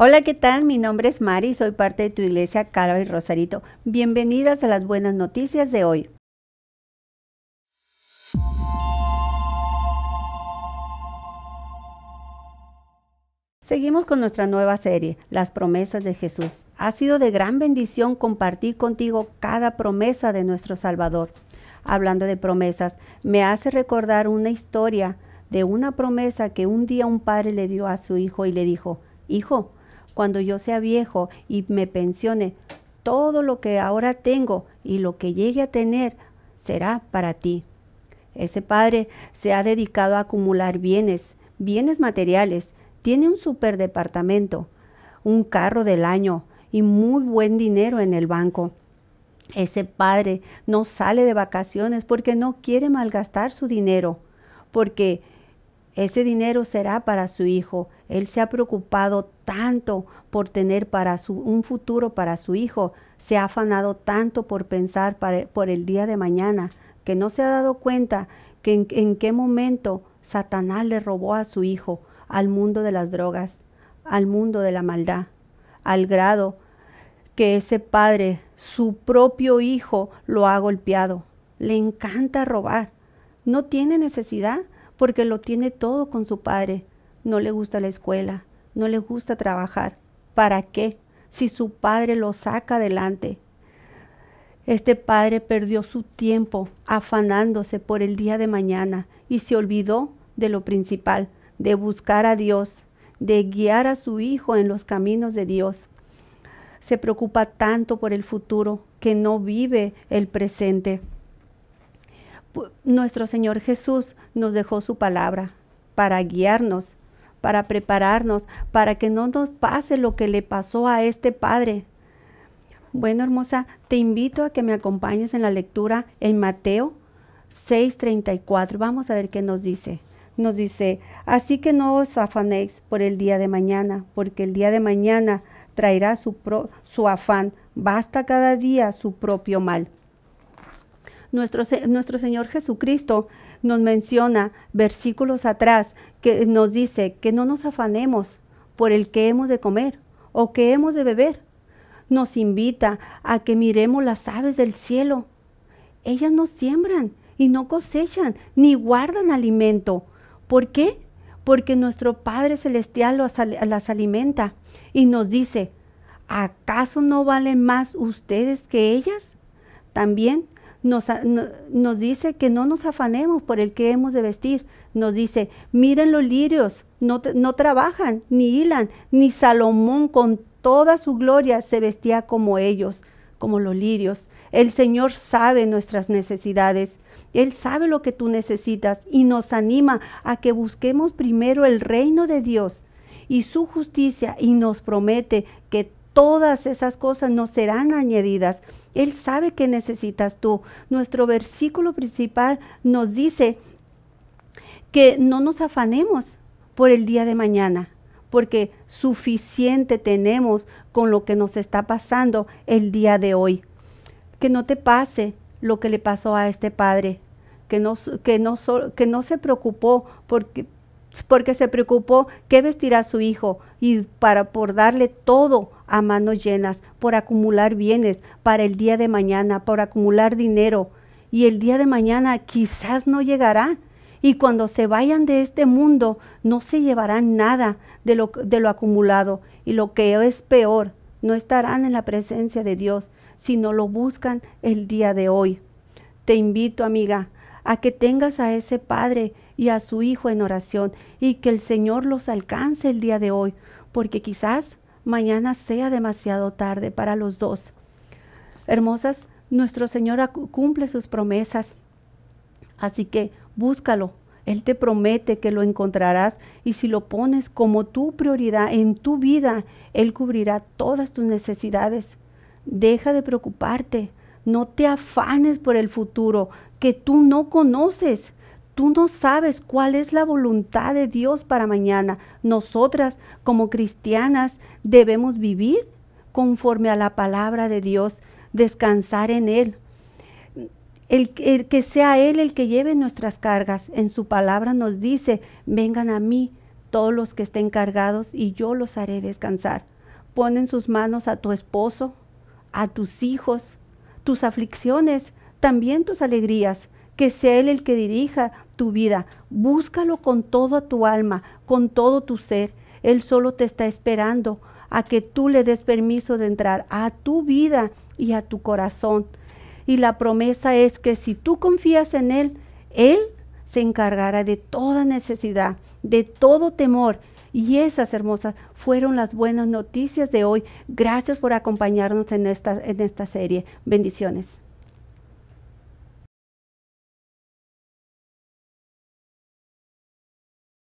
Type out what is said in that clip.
Hola, ¿qué tal? Mi nombre es Mari, soy parte de tu iglesia Calva y Rosarito. Bienvenidas a las buenas noticias de hoy. Seguimos con nuestra nueva serie, Las promesas de Jesús. Ha sido de gran bendición compartir contigo cada promesa de nuestro Salvador. Hablando de promesas, me hace recordar una historia de una promesa que un día un padre le dio a su hijo y le dijo, Hijo, cuando yo sea viejo y me pensione, todo lo que ahora tengo y lo que llegue a tener será para ti. Ese padre se ha dedicado a acumular bienes, bienes materiales, tiene un superdepartamento, un carro del año y muy buen dinero en el banco. Ese padre no sale de vacaciones porque no quiere malgastar su dinero, porque ese dinero será para su hijo. Él se ha preocupado tanto por tener para su, un futuro para su hijo. Se ha afanado tanto por pensar por el día de mañana que no se ha dado cuenta que en, en qué momento Satanás le robó a su hijo al mundo de las drogas, al mundo de la maldad, al grado que ese padre, su propio hijo, lo ha golpeado. Le encanta robar. No tiene necesidad porque lo tiene todo con su padre. No le gusta la escuela, no le gusta trabajar. ¿Para qué? Si su padre lo saca adelante. Este padre perdió su tiempo afanándose por el día de mañana y se olvidó de lo principal, de buscar a Dios, de guiar a su hijo en los caminos de Dios. Se preocupa tanto por el futuro que no vive el presente nuestro Señor Jesús nos dejó su palabra para guiarnos, para prepararnos, para que no nos pase lo que le pasó a este Padre. Bueno, hermosa, te invito a que me acompañes en la lectura en Mateo 6:34. Vamos a ver qué nos dice. Nos dice, así que no os afanéis por el día de mañana, porque el día de mañana traerá su, su afán. Basta cada día su propio mal. Nuestro, Señor Jesucristo nos menciona versículos atrás que nos dice que no nos afanemos por el que hemos de comer o que hemos de beber. Nos invita a que miremos las aves del cielo. Ellas no siembran y no cosechan ni guardan alimento. ¿Por qué? Porque nuestro Padre Celestial las alimenta y nos dice, ¿acaso no valen más ustedes que ellas? También nos, dice que no nos afanemos por el que hemos de vestir. Nos dice, miren los lirios, no, no trabajan, ni hilan, ni Salomón con toda su gloria se vestía como ellos, como los lirios. El Señor sabe nuestras necesidades. Él sabe lo que tú necesitas y nos anima a que busquemos primero el reino de Dios y su justicia y nos promete que todas esas cosas nos serán añadidas. Él sabe que necesitas tú. Nuestro versículo principal nos dice que no nos afanemos por el día de mañana, porque suficiente tenemos con lo que nos está pasando el día de hoy. Que no te pase lo que le pasó a este padre, que no, que no, que no se preocupó porque, porque se preocupó qué vestirá su hijo y para por darle todo a manos llenas, por acumular bienes para el día de mañana, por acumular dinero. Y el día de mañana quizás no llegará. Y cuando se vayan de este mundo, no se llevarán nada lo, de lo acumulado. Y lo que es peor, no estarán en la presencia de Dios, sino lo buscan el día de hoy. Te invito, amiga, a que tengas a ese Padre y a su hijo en oración y que el Señor los alcance el día de hoy, porque quizás mañana sea demasiado tarde para los dos. Hermosas, nuestro Señor cumple sus promesas, así que búscalo. Él te promete que lo encontrarás y si lo pones como tu prioridad en tu vida, Él cubrirá todas tus necesidades. Deja de preocuparte, no te afanes por el futuro que tú no conoces. Tú no sabes cuál es la voluntad de Dios para mañana. Nosotras, como cristianas, debemos vivir conforme a la palabra de Dios, descansar en Él. El, que sea Él el que lleve nuestras cargas. En su palabra nos dice, vengan a mí todos los que estén cargados y yo los haré descansar. Pon en sus manos a tu esposo, a tus hijos, tus aflicciones, también tus alegrías. Que sea Él el que dirija tu vida. Búscalo con toda tu alma, con todo tu ser. Él solo te está esperando a que tú le des permiso de entrar a tu vida y a tu corazón. Y la promesa es que si tú confías en Él, Él se encargará de toda necesidad, de todo temor. Y esas hermosas fueron las buenas noticias de hoy. Gracias por acompañarnos en esta, en esta serie. Bendiciones.